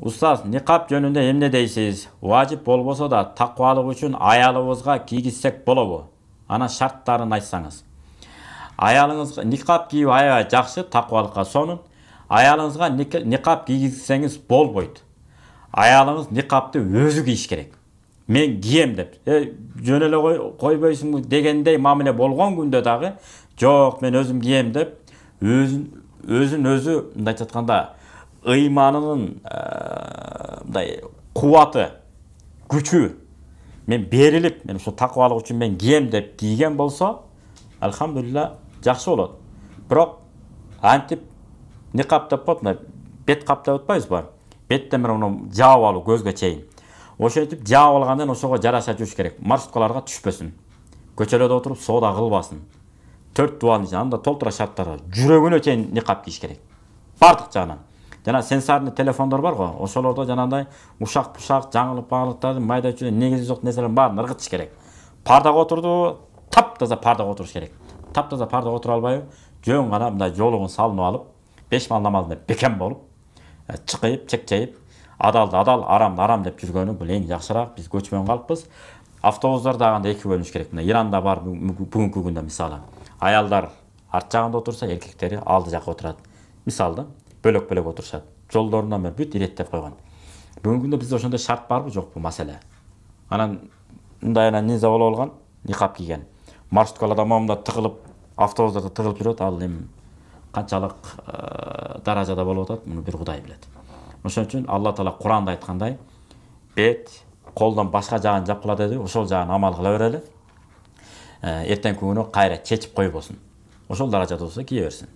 устаз niqab жөнүндө эмне дейсиз? Важип болбосо да таквалык үчүн аялыбызга кийгизсек болобу? Ана шарттарын айтсаңыз. Аялыңызга никап кийүү аябай жакшы таквалыкка сонун. Аялыңызга никап бол болбойт. Аялыңыз никапты өзі кейш керек. Мен кием деп. қой бөйсің койбойсуңбу дегендей мамиле болгон күндө дагы, жок, мен өзүм кием деп, өзүн өзүн өзү ыйманының мындай кубаты күчү мен беріліп мен сол тақуалық үчүн мен кием деп кийген болсо альхамдулилла жакшы болот бирок антип ниқап деп қойып мына бет қаптап деп ба бетті бир оны жауып алу көзге шейін ошентип жауып алғандан ошого жараша жүрүш керек маршруткаларга түшпөсүн көчөлөрдө отуруп соода кылбасын төрт дубалдын ичине анда толтура шарттарга жүрөгүнө чейин никап кийиш керек баардык жагынан жана сенсорный телефондор бар го ошолордо жанагындай ушак пушак жаңылык багылыктардын майда чүйдө негизи жок нерселердин баарын ыргытыш керек пардага отурду таптаза пардага отуруш керек таптаза пардага отура албай жөн гана мындай жолугун салынып алып беш маал намазында бекем болуп чыкыйып чекчейип адалды адал арамды арам деп жүргөнү бул эң жакшыраак биз көчмөн калкпыз автобустар дагы андай эки бөлүнүш керек мына иранда бар бүгүнкү күндө мисалы аялдар арт жагында отурса эркектери алды жакка отурат мисалы да бөлөк бөлөк отурушат жолдорунан бери бүт иреттеп койгон бүгүнкү күндө бизде ошондой шарт барбы жокпу маселе анан мындай анан низа болуп алган никап кийген маршруткаларда момундап тыгылып автобустарда тыгылып жүрөт ал эми канчалык даражада болуп атат муну бир кудай билет ошон үчүн алла таала куранда айткандай бет колдон башка жагын жапкыла деди ошол жагын амал кыла берели эртеңки күнү кайра чечип койбосун ошол даражада болсо кие берсин